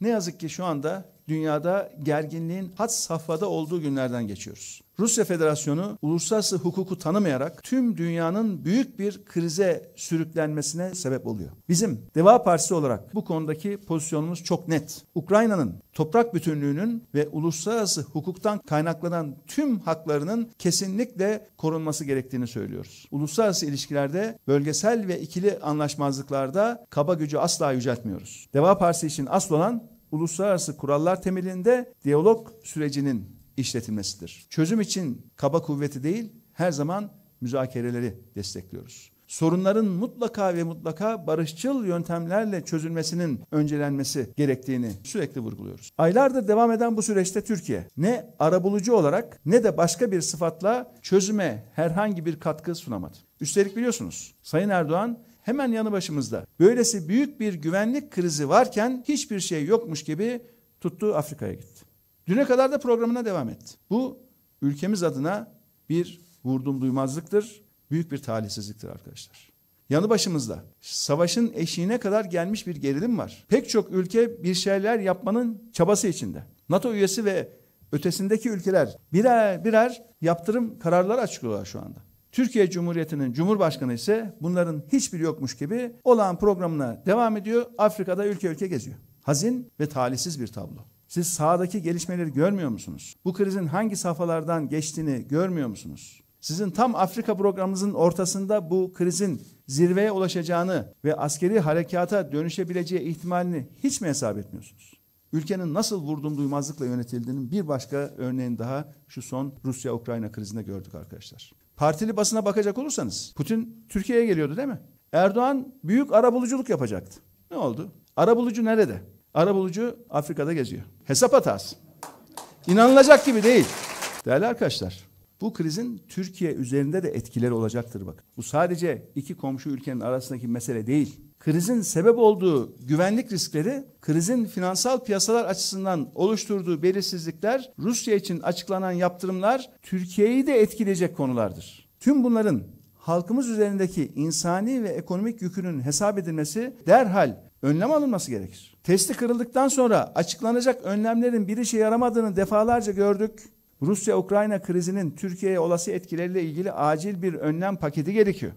Ne yazık ki şu anda dünyada gerginliğin hat safhada olduğu günlerden geçiyoruz. Rusya Federasyonu uluslararası hukuku tanımayarak tüm dünyanın büyük bir krize sürüklenmesine sebep oluyor. Bizim Deva Partisi olarak bu konudaki pozisyonumuz çok net. Ukrayna'nın toprak bütünlüğünün ve uluslararası hukuktan kaynaklanan tüm haklarının kesinlikle korunması gerektiğini söylüyoruz. Uluslararası ilişkilerde bölgesel ve ikili anlaşmazlıklarda kaba gücü asla yüceltmiyoruz. Deva Partisi için asıl olan uluslararası kurallar temelinde diyalog sürecinin işletilmesidir. Çözüm için kaba kuvveti değil, her zaman müzakereleri destekliyoruz. Sorunların mutlaka ve mutlaka barışçıl yöntemlerle çözülmesinin öncelenmesi gerektiğini sürekli vurguluyoruz. Aylardır devam eden bu süreçte Türkiye ne arabulucu olarak ne de başka bir sıfatla çözüme herhangi bir katkı sunamadı. Üstelik biliyorsunuz Sayın Erdoğan hemen yanı başımızda. Böylesi büyük bir güvenlik krizi varken hiçbir şey yokmuş gibi tuttu Afrika'ya gitti. Düne kadar da programına devam etti. Bu ülkemiz adına bir vurdum duymazlıktır, büyük bir talihsizliktir arkadaşlar. Yanı başımızda savaşın eşiğine kadar gelmiş bir gerilim var. Pek çok ülke bir şeyler yapmanın çabası içinde. NATO üyesi ve ötesindeki ülkeler birer birer yaptırım kararları açıklıyorlar şu anda. Türkiye Cumhuriyeti'nin Cumhurbaşkanı ise bunların hiçbir yokmuş gibi olağan programına devam ediyor. Afrika'da ülke ülke geziyor. Hazin ve talihsiz bir tablo. Siz sahadaki gelişmeleri görmüyor musunuz? Bu krizin hangi safhalardan geçtiğini görmüyor musunuz? Sizin tam Afrika programınızın ortasında bu krizin zirveye ulaşacağını ve askeri harekata dönüşebileceği ihtimalini hiç mi hesap etmiyorsunuz? Ülkenin nasıl vurdum duymazlıkla yönetildiğinin bir başka örneğini daha şu son Rusya-Ukrayna krizinde gördük arkadaşlar. Partili basına bakacak olursanız Putin Türkiye'ye geliyordu değil mi? Erdoğan büyük arabuluculuk yapacaktı. Ne oldu? Arabulucu nerede? Arabulucu Afrika'da geziyor. Hesap hatası. İnanılacak gibi değil. Değerli arkadaşlar, bu krizin Türkiye üzerinde de etkileri olacaktır bak. Bu sadece iki komşu ülkenin arasındaki mesele değil. Krizin sebep olduğu güvenlik riskleri, krizin finansal piyasalar açısından oluşturduğu belirsizlikler, Rusya için açıklanan yaptırımlar Türkiye'yi de etkileyecek konulardır. Tüm bunların halkımız üzerindeki insani ve ekonomik yükünün hesap edilmesi derhal önlem alınması gerekir. Testi kırıldıktan sonra açıklanacak önlemlerin bir işe yaramadığını defalarca gördük. Rusya-Ukrayna krizinin Türkiye'ye olası etkileriyle ilgili acil bir önlem paketi gerekiyor.